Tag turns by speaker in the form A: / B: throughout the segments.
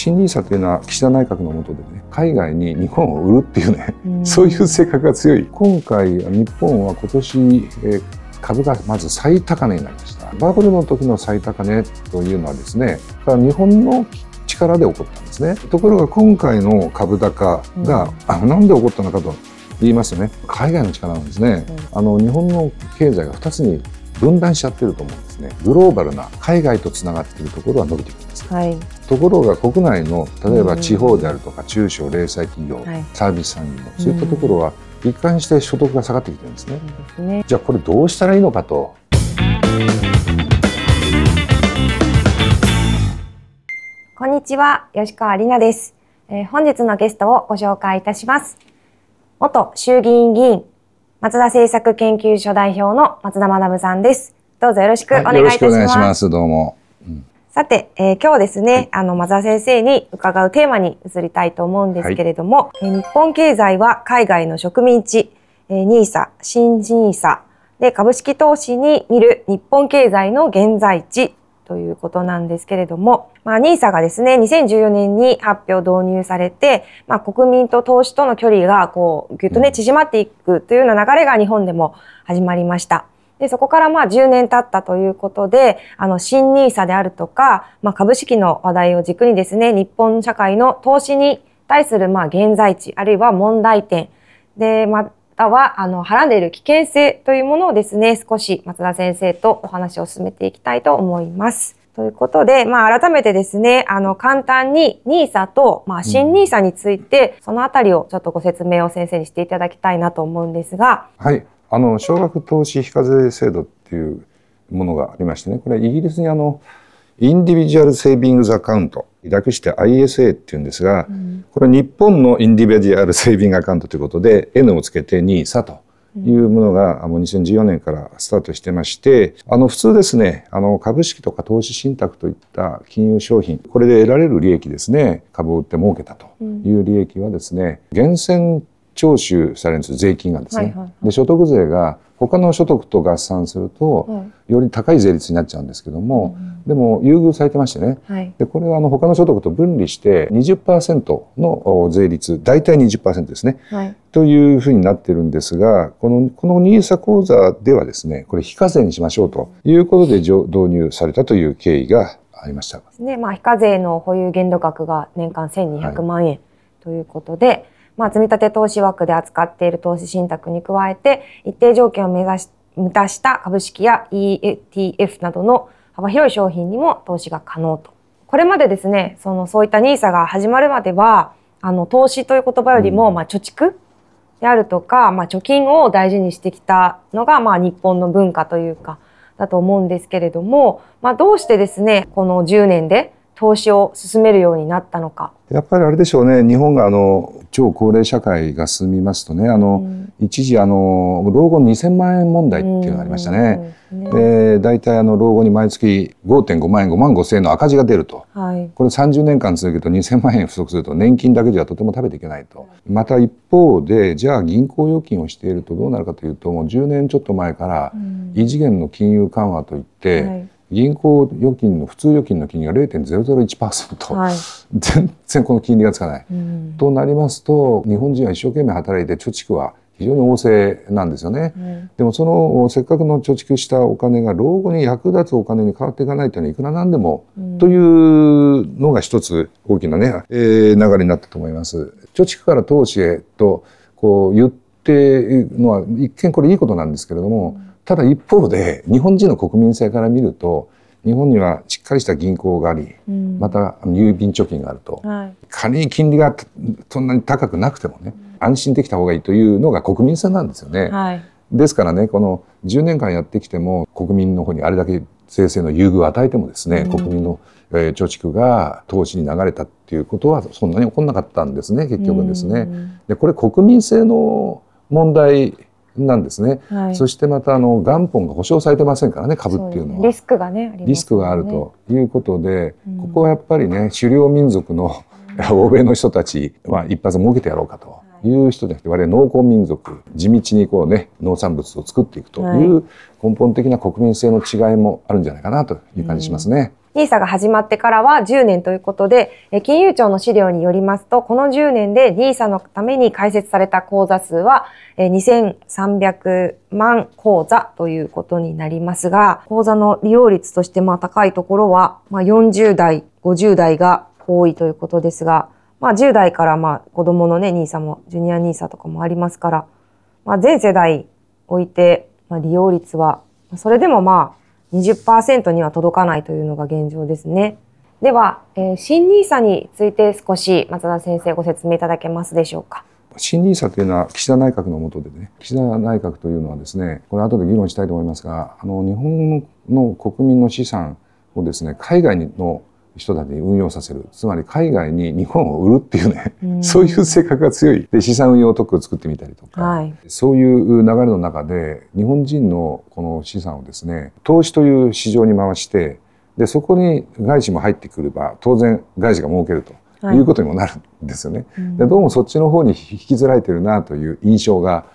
A: 新 n i s というのは岸田内閣の下でね海外に日本を売るっていうね、うそういう性格が強い今回日本は今年、え株がまず最高値になりましたバブルの時の最高値というのはですね日本の力で起こったんですねところが今回の株高が、あなんで起こったのかと言いますとね海外の力なんですね、あの日本の経済が2つに分断しちゃってると思うんですねグローバルな海外とつながっているところは伸びてきたはい、ところが国内の例えば地方であるとか中小零細企業、はい、サービス産業そういったところは一貫して所得が下がってきてるんですね。すねじゃあこれどうしたらいいのかと。
B: こんにちは吉川里奈です、えー、本日のゲストをご紹介いたします。元衆議院議員松田政策研究所代表の松田学さんです。どうぞよろしくお願いいたします。はい、よろしくお願いします。どうも。さて、えー、今日ですね、はい、あの、マザー先生に伺うテーマに移りたいと思うんですけれども、はい、え日本経済は海外の植民地、えー、NISA、新人 i s a で株式投資に見る日本経済の現在地ということなんですけれども、まあ、NISA がですね、2014年に発表導入されて、まあ、国民と投資との距離がこう、ぎゅっとね、縮まっていくというような流れが日本でも始まりました。うんで、そこからまあ10年経ったということで、あの、新 nisa であるとか、まあ株式の話題を軸にですね、日本社会の投資に対するまあ現在地、あるいは問題点、で、または、あの、はらんでいる危険性というものをですね、少し松田先生とお話を進めていきたいと思います。ということで、まあ、改めてですね、あの、簡単に NISA と、まあ、新 NISA について、うん、そのあたりをちょっとご説明を先生にしていただきたいなと思うんですが。
A: はい。あの少額投資非課税制度っていうものがありましてねこれイギリスにあのインディビジュアル・セービングズ・アカウント略して ISA っていうんですが、うん、これ日本のインディビジュアル・セービングアカウントということで N をつけて NISA というものが、うん、もう2014年からスタートしてましてあの普通ですねあの株式とか投資信託といった金融商品これで得られる利益ですね株を売って儲けたという利益はですね、うん、源泉徴収されるんです税金がですね。はいはいはい、で所得税が他の所得と合算すると、はい、より高い税率になっちゃうんですけども、うん、でも優遇されてましてね、はい、でこれはあの他の所得と分離して20%の税率大体20%ですね、はい、というふうになってるんですがこのこの NISA 口座ではですねこれ非課税にしましょうということで導入されたという経緯がありました。
B: ねまあ、非課税の保有限度額が年間1200万円、ということで。まあ、積立投資枠で扱っている投資信託に加えて、一定条件を目指し満たした株式や ETF などの幅広い商品にも投資が可能と。これまでですね、そのそういった NISA が始まるまでは、あの投資という言葉よりも、まあ、貯蓄であるとか、まあ、貯金を大事にしてきたのが、まあ、日本の文化というか、だと思うんですけれども、まあ、どうしてですね、この10年で投資を進めるようになったのか
A: やっぱりあれでしょうね日本があの超高齢社会が進みますとねあの、うん、一時あの老後2000万円問題っていうのがありましたね。うんうん、ね大体あの老後に毎月5.5万円5万5千円の赤字が出ると、はい、これ30年間続けると2000万円不足すると年金だけではとても食べていけないと、また一方でじゃあ銀行預金をしているとどうなるかというともう10年ちょっと前から異次元の金融緩和といって、はい銀行預金の普通預金の金利が0.001%、はい、全然この金利がつかない、うん、となりますと日本人は一生懸命働いて貯蓄は非常に旺盛なんですよね、うん、でもそのせっかくの貯蓄したお金が老後に役立つお金に変わっていかないというのはいくらなんでも、うん、というのが一つ大きなね、えー、流れになったと思います。貯蓄から投資へとこう言ってのは一見これいいことなんですけれども、ただ一方で日本人の国民性から見ると日本にはしっかりした銀行があり、うん、また郵便貯金があると、はい、仮に金利がそんなに高くなくてもね、うん、安心できた方がいいというのが国民性なんですよね。はい、ですからねこの10年間やってきても国民の方にあれだけ税制の優遇を与えてもですね、うん、国民の、え貯蓄が投資に流れたっていうことはそんなに起こらなかったんですね結局ですね。でこれ国民性の問題なんですね、はい、そしてまたあの元本が保証されてませんからね株っていうの
B: はリスクがね、ね、リス
A: クがあるということで、うん、ここはやっぱりね狩猟民族の欧米の人たちは一発儲けてやろうかと。いう人じゃなくて我々農耕民族地道にこうね農産物を作っていくという根本的な国民性の違いもあるんじゃないかなという感じしますね。
B: ニーサが始まってからは10年ということで、金融庁の資料によりますと、この10年でニーサのために開設された口座数は2300万口座ということになりますが、口座の利用率としてまあ高いところは、まあ、40代、50代が多いということですが、まあ、10代からまあ子供のねニーサもジュニアニーサとかもありますから、まあ、全世代おいて、まあ、利用率はそれでもまあ20%には届かないというのが現状ですね。では、えー、新ニーサについて少し松田先生ご説明いただけますでしょうか。
A: 新ニーサというのは岸田内閣の下でね岸田内閣というのはですねこれ後で議論したいと思いますがあの日本の国民の資産をですね海外の人たちに運用させるつまり海外に日本を売るっていうね、うん、そういう性格が強いで資産運用特区を作ってみたりとか、はい、そういう流れの中で日本人のこの資産をですね投資という市場に回してでそこに外資も入ってくれば当然外資が儲けると。はい、いうことにもなるんですよね、うん、でどうもそっちの方に引きずられてるなという印象が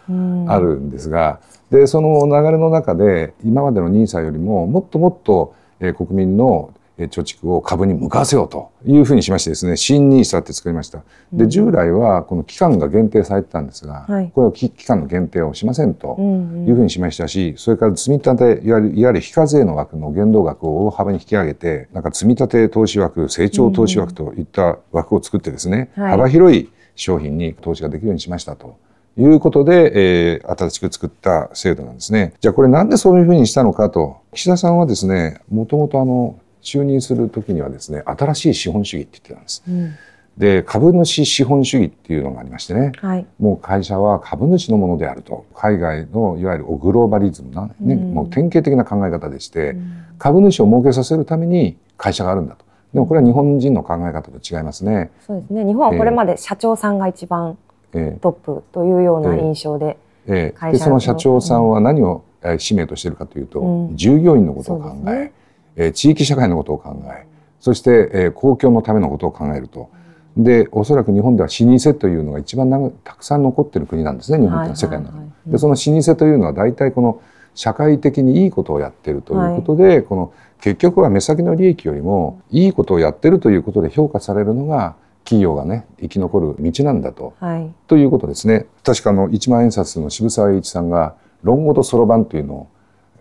A: あるんですが、うん、でその流れの中で今までの NISA よりももっともっと、えー、国民の貯蓄を株に向かわせようというふうにしましてですね新ニーサって作りました。で従来はこの期間が限定されてたんですが、これを期間の限定をしませんというふうにしましたし、それから積み立て、いわゆる非課税の枠の限度額を大幅に引き上げてなんか積み立て投資枠成長投資枠といった枠を作ってですね、幅広い商品に投資ができるようにしましたと。いうことで、えー、新しく作った制度なんですね。じゃあこれなんでそういうふうにしたのかと。岸田さんはですね、もともとあの、就任する時にはですね新しい資本主義って言ってたんです。うん、で株主資本主義っていうのがありましてね、はい、もう会社は株主のものであると海外のいわゆるグローバリズムなね、うん、もう典型的な考え方でして、うん、株主を儲けさせるために会社があるんだとでもこれは日本人の考え方と違いますね。
B: そうですね日本はこれまで社長さんが一番
A: トップというような印象で、えーえー、でその社長さんは何を使命としてるかというと、従業員のことを考え、ね、え地域社会のことを考えそして、え公共のためのことを考えるとでおそらく日本では老舗というのが一番たくさん残ってる国なんですね日本の世界の中で。でその老舗というのは大体この社会的にいいことをやってるということで、はい、この結局は目先の利益よりもいいことをやってるということで評価されるのが企業がね生き残る道なんだと、はい、ということですね確かの一万円札の渋沢栄一さんが論語とそろばんというのを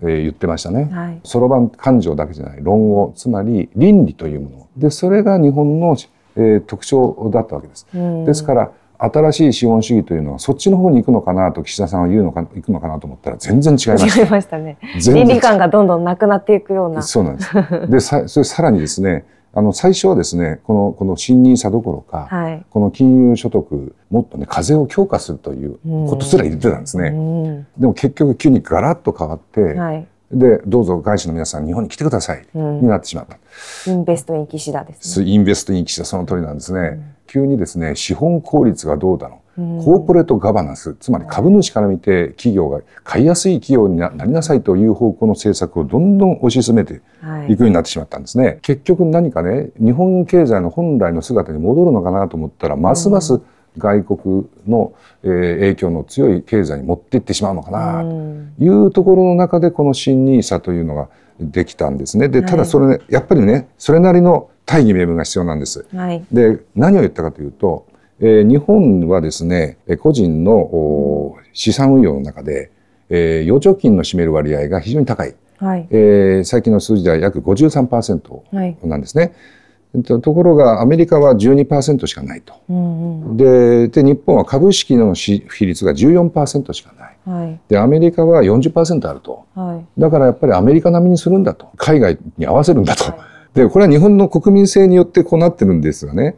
A: えー、言ってましたね。そろばん感情だけじゃない論語つまり倫理というものでそれが日本の、えー、特徴だったわけです。ですから新しい資本主義というのはそっちの方に行くのかなと岸田さんは言うのか行くのかなと思ったら全然違いました。違い
B: ましたね。倫理観がどんどんなくなっていくような。そうな
A: んです。でさそれさらにですねあの最初はですねこのこの新任 i どころか、はい、この金融所得もっとね課税を強化するということすら言ってたんですね、でも結局急にガラッと変わって、はい、でどうぞ外資の皆さん日本に来てください、になってしまった
B: インベストイン岸田で
A: すねインベストイン岸田その通りなんですね、急にですね資本効率がどうだろうコーポレートガバナンスつまり株主から見て企業が買いやすい企業になりなさいという方向の政策をどんどん推し進めていくようになってしまったんですね、はい、結局何かね日本経済の本来の姿に戻るのかなと思ったらますます外国の影響の強い経済に持っていってしまうのかなというところの中でこの新ニーサというのができたんですね。でただそれ、ね、はい、やっぱりねそれなりの大義名分が必要なんです。はい、で何を言ったかというと日本はですね、個人の資産運用の中で、預貯金の占める割合が非常に高い。はいえ最近の数字では約53%なんですね。はいところがアメリカは12%しかないと、うんうん、でで日本は株式の比率が14%しかない、はい、でアメリカは40%あると、はい、だからやっぱりアメリカ並みにするんだと海外に合わせるんだと、はいでこれは日本の国民性によってこうなってるんですよね、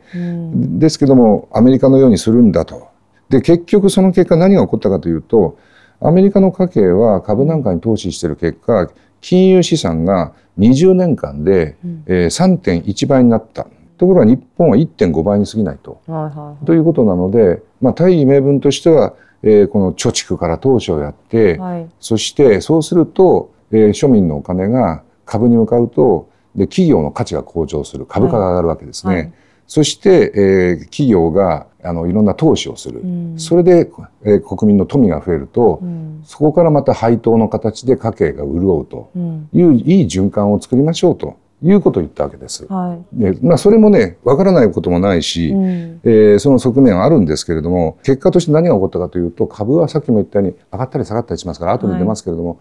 A: ですけどもアメリカのようにするんだと。で結局その結果何が起こったかというとアメリカの家計は株なんかに投資してる結果金融資産が20年間で、え3.1倍になったところが日本は1.5倍に過ぎないと。
B: はいはいはい、と
A: いうことなので、まあ、大義名分としては、えー、この貯蓄から投資をやって、はい、そしてそうすると、えー、庶民のお金が株に向かうとで企業の価値が向上する株価が上がるわけですね、はい、そして、えー、企業があのいろんな投資をする、うん、それで、えー、国民の富が増えると、うん、そこからまた配当の形で家計が潤うという、うん、いい循環を作りましょうと。いうことを言ったわけです。はい、でまあ、それもね、わからないこともないし、うん、えー、その側面はあるんですけれども、結果として何が起こったかというと、株はさっきも言ったように上がったり下がったりしますから、後で出ますけれども、はい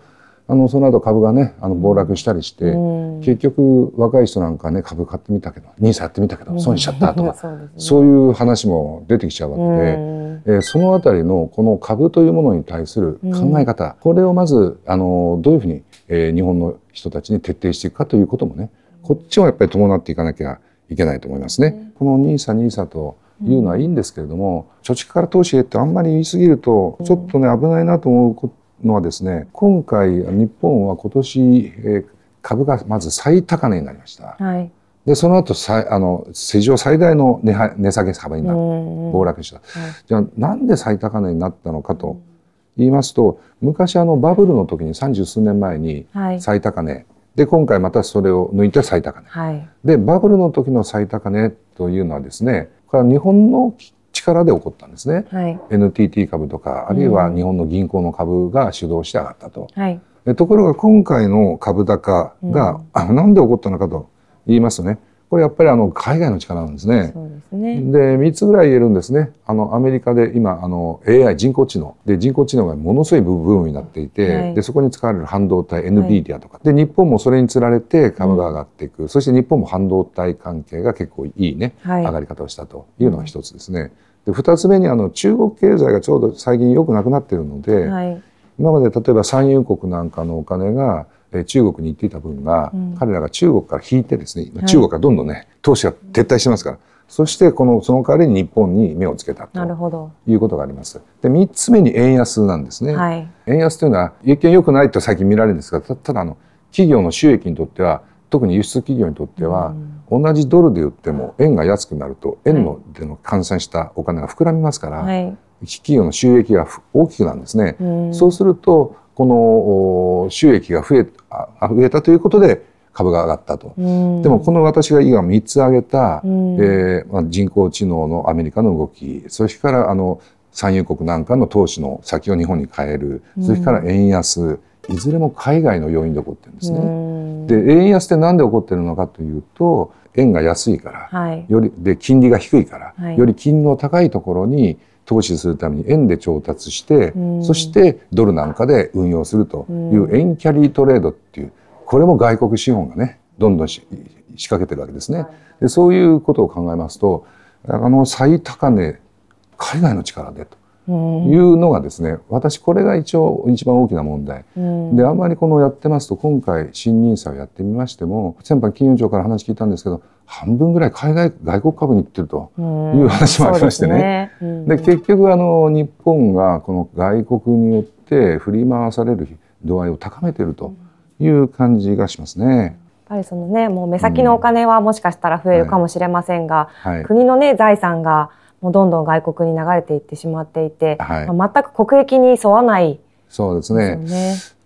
A: あのその後株がねあの暴落したりして、うん、結局若い人なんかね株買ってみたけどニーサやってみたけど損しちゃったとか、そうね、そういう話も出てきちゃうわけで、うん、えー、そのあたりのこの株というものに対する考え方、うん、これをまずあのどういうふうに、えー、日本の人たちに徹底していくかということもねこっちもやっぱり伴っていかなきゃいけないと思いますね。このニーサニーサというのはいいんですけれども、貯蓄から投資へってあんまり言いすぎるとちょっとね危ないなと思うのはですね今回日本は今年、え株がまず最高値になりました。はいでその後さあの史上最大の値値下げ幅になる暴落した、はい、じゃあなんで最高値になったのかと言いますと昔あのバブルの時に三十数年前に最高値、はい、で今回またそれを抜いて最高値、はい、でバブルの時の最高値というのはですねこれは日本の力で起こったんですね、はい、NTT 株とかあるいは日本の銀行の株が主導して上がったと、はい、ところが今回の株高が、うん、なんで起こったのかと言いますとねこれやっぱりあの海外の力なんですね。でね3つぐらい言えるんですね。あのアメリカで今あの AI 人工知能で人工知能がものすごいブームになっていて、はい、でそこに使われる半導体 NVIDIA とか、はい、で日本もそれにつられて株が上がっていく、うん、そして日本も半導体関係が結構いいね、はい、上がり方をしたというのが一つですね。うんで2つ目にあの中国経済がちょうど最近良くなくなっているので、はい、今まで例えば産油国なんかのお金が中国に行っていた分が、うん、彼らが中国から引いてですね、中国がどんどんね投資が撤退してますから。そしてこのその代わりに日本に目をつけたということがあります。で3つ目に円安なんですね。はい、円安というのは一見良くないと最近見られるんですがただあの企業の収益にとっては特に輸出企業にとっては、う同じドルで言っても円が安くなると円のでの換算したお金が膨らみますから、はい、企業の収益が大きくなるんですね。うん、そうするとこの収益が増え増えたということで株が上がったと、うん、でもこの私が今3つ挙げた、うん、えー、まあ、人工知能のアメリカの動きそれからあの産油国なんかの投資の先を日本に変えるそれから円安、いずれも海外の要因で起こってるんですね。で円安って何で起こってるのかというと円が安いから、はい、よりで金利が低いから、はい、より金利の高いところに投資するために円で調達してそしてドルなんかで運用するという円キャリートレードっていうこれも外国資本がねどんどん仕掛けてるわけですね。はい、でそういうことを考えますとあの最高値海外の力でというのがですね私これが一応一番大きな問題、うん、であんまりこのやってますと今回新任査をやってみましても先般金融庁から話聞いたんですけど半分ぐらい海外外国株に行ってるという話もありましてね。うん、で、ねうん、結局あの日本がこの外国によって振り回される度合いを高めているという感じがしますね。やっ
B: ぱりそのねもう目先のお金はもしかしたら増えるかもしれませんが、はいはい、国のね財産がもうどんどん外国に流れていってしまっていて、はいまあ、全く国益に沿わ
A: ない、ね、そうですね。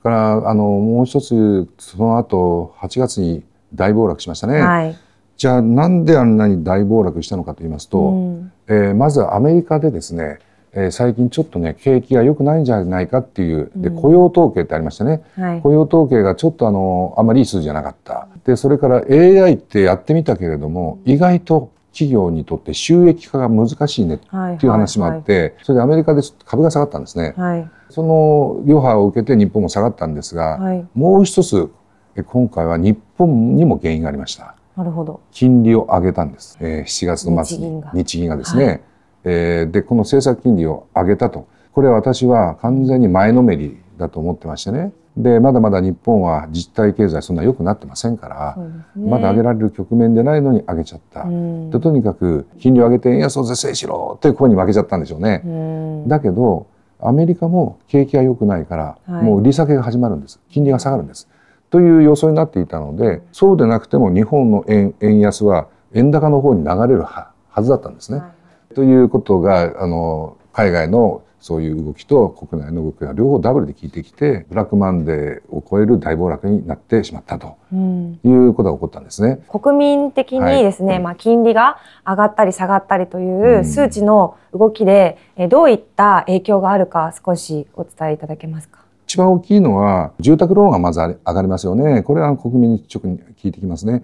A: からあのもう一つその後8月に大暴落しましたね。はい、じゃあなんであんなに大暴落したのかと言いますと、うん、えー、まずアメリカでですね、えー、最近ちょっとね景気が良くないんじゃないかっていうで雇用統計ってありましたね、うんはい、雇用統計がちょっとあのあまりいい数字じゃなかったでそれから AI ってやってみたけれども意外と企業にとって収益化が難しいねっていう話もあって、はいはいはい、それでアメリカで株が下がったんですね、はい、その余波を受けて日本も下がったんですが、はい、もう一つ今回は日本にも原因がありましたなるほど金利を上げたんです、えー、7月の末に日銀がですね、はい、えー、でこの政策金利を上げたとこれは私は完全に前のめりだと思ってましてねでまだまだ日本は実体経済そんな良くなってませんから、ね、まだ上げられる局面でないのに上げちゃった、うん、でとにかく金利を上げて円安を是正しろという声に負けちゃったんでしょうね。うん、だけどアメリカも景気が良くないから、はい、もう売り下げが始まるんです金利が下がるんです。という予想になっていたのでそうでなくても日本の円円安は円高の方に流れるはずだったんですね。はい、ということがあの海外のそういう動きと国内の動きが両方ダブルで効いてきてブラックマンデーを超える大暴落になってしまったと、うん、いうことが起こったんですね。
B: 国民的にですね、はい、まあ、金利が上がったり下がったりという数値の動きで、うん、どういった影響があるか少しお伝えいただけますか。
A: 一番大きいのは住宅ローンがまず上がりますよね。これは国民に直に効いてきますね。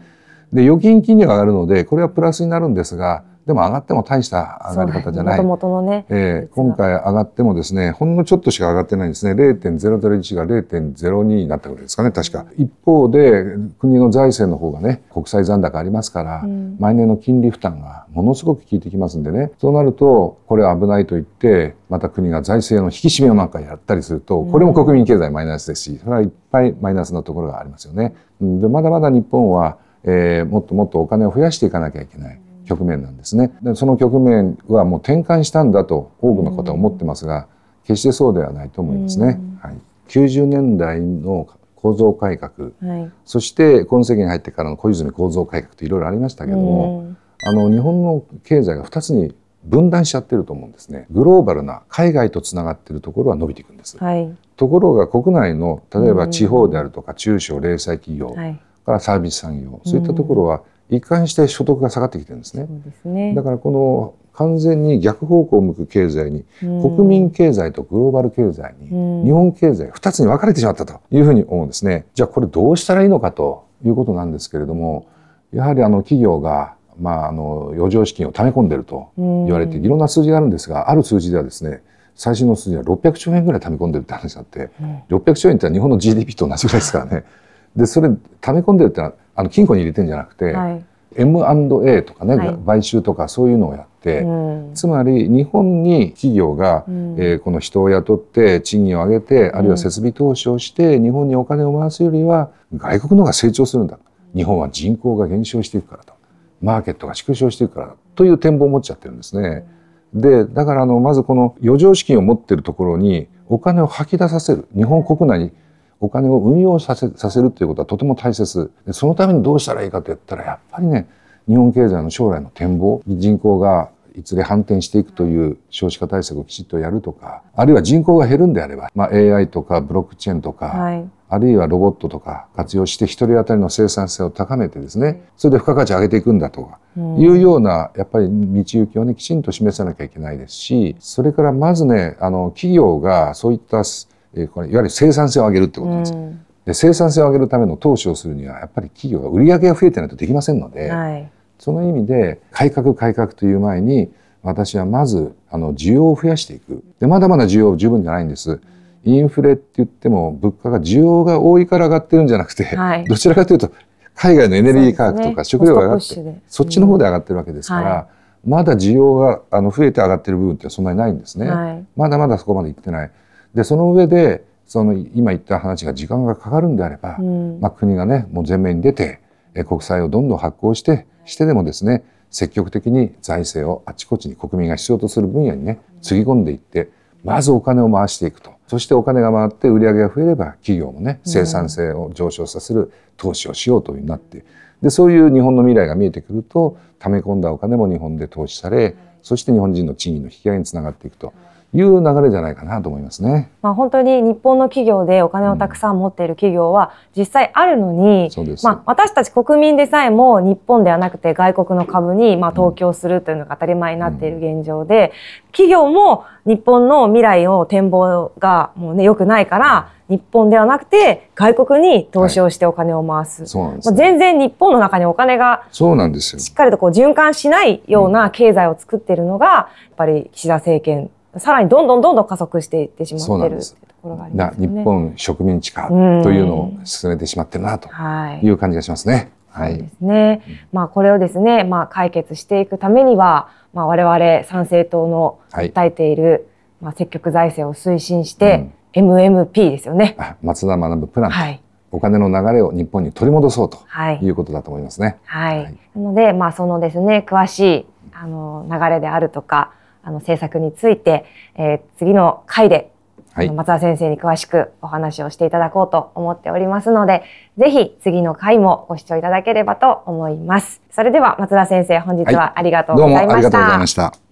A: で預金金利が上がるのでこれはプラスになるんですが。でも上がっても大した上がり方じゃない。元々のね。えー、今回上がってもですね、ほんのちょっとしか上がってないんですね。0.001が0.02になったぐらいですかね、確か。一方で、国の財政の方がね、国債残高ありますから、うん、毎年の金利負担がものすごく効いてきますんでね。そうなると、これ危ないと言って、また国が財政の引き締めをなんかやったりすると、これも国民経済マイナスですし、それはいっぱいマイナスなところがありますよね。で、まだまだ日本は、えー、もっともっとお金を増やしていかなきゃいけない。局面なんですねでその局面はもう転換したんだと多くの方は思ってますが、うん、決してそうではないと思いますね、うん、はい、90年代の構造改革、はい、そして今世紀に入ってからの小泉構造改革といろいろありましたけども、うん、あの日本の経済が2つに分断しちゃってると思うんですねグローバルな海外とつながってるところは伸びていくんです、はい、ところが国内の例えば地方であるとか中小零細企業、はい、からサービス産業、そういったところは、うん一貫して所得が下がってきてるんですね。すねだからこの完全に逆方向を向く経済に、国民経済とグローバル経済に、日本経済2つに分かれてしまったというふうに思うんですね。じゃあこれどうしたらいいのかということなんですけれども、やはりあの企業がまあ、あの余剰資金を溜め込んでると言われていろんな数字があるんですがある数字ではですね最新の数字は600兆円ぐらい溜め込んでるって話があって、600兆円って日本の GDP と同じぐらいですからねでそれ溜め込んでるってのはあの金庫に入れてんじゃなくて、はい、M&A とかね、はい、買収とかそういうのをやって、うん、つまり日本に企業が、うん、えー、この人を雇って賃金を上げて、あるいは設備投資をして日本にお金を回すよりは外国の方が成長するんだ、日本は人口が減少していくからとマーケットが縮小していくからという展望を持っちゃってるんですね。でだからあのまずこの余剰資金を持ってるところにお金を吐き出させる日本国内にお金を運用させさせるということはとても大切でそのためにどうしたらいいかと言ったらやっぱりね日本経済の将来の展望人口がいずれ反転していくという少子化対策をきちっとやるとかあるいは人口が減るんであれば、まあ、AI とかブロックチェーンとか、はい、あるいはロボットとか活用して1人当たりの生産性を高めてですねそれで付加価値を上げていくんだとか、いうようなやっぱり道行きをねきちんと示さなきゃいけないですしそれからまずねあの企業がそういったこれいわゆる生産性を上げるってことです。うんで生産性を上げるための投資をするにはやっぱり企業が売上が増えてないとできませんので、はい、その意味で改革改革という前に私はまずあの需要を増やしていくでまだまだ需要十分じゃないんですインフレって言っても物価が需要が多いから上がってるんじゃなくて、はい、どちらかというと海外のエネルギー価格とか食料が上がって、ね、そっちの方で上がってるわけですから、はい、まだ需要があの増えて上がってる部分ってそんなにないんですね、まだまだそこまで行ってない。でその上でその今言った話が時間がかかるんであれば、うん、まあ、国がねもう前面に出て国債をどんどん発行してしてでもですね積極的に財政をあちこちに国民が必要とする分野にねつぎ込んでいってまずお金を回していくとそしてお金が回って売り上げが増えれば企業もね生産性を上昇させる投資をしようというになってでそういう日本の未来が見えてくると溜め込んだお金も日本で投資されそして日本人の賃金の引き上げにつながっていくと。いう流れじゃないかなと思いますね。
B: まあ、本当に日本の企業でお金をたくさん持っている企業は実際あるのに、うん、まあ、私たち国民でさえも日本ではなくて外国の株にまあ投資するというのが当たり前になっている現状で、うん、企業も日本の未来を展望がもうね良くないから、日本ではなくて外国に投資をしてお金を回す、
A: 全然日
B: 本の中にお金が
A: しっ
B: かりとこう循環しないような経済を作っているのがやっぱり岸田政権さらにどんどんどんどん加速していってしまってるところがあります、ね、日本
A: 植民地化というのを進めてしまってるなという感じがしますね。はい、で
B: すね。まあこれをですね、まあ解決していくためには、まあ我々参政党の訴えている、はい、まあ積極財政を推進して、
A: うん、MMP ですよね。あ、松田学ぶプラン、はい、お金の流れを日本に取り戻そうということだと思いますね。
B: はい。はい、なのでまあそのですね詳しいあの流れであるとか。あの政策について、えー、次の回で、はい、松田先生に詳しくお話をしていただこうと思っておりますので、ぜひ次の回もご視聴いただければと思います。それでは松田先生、本日はありがとうございました。はい、どうもありがとうございました。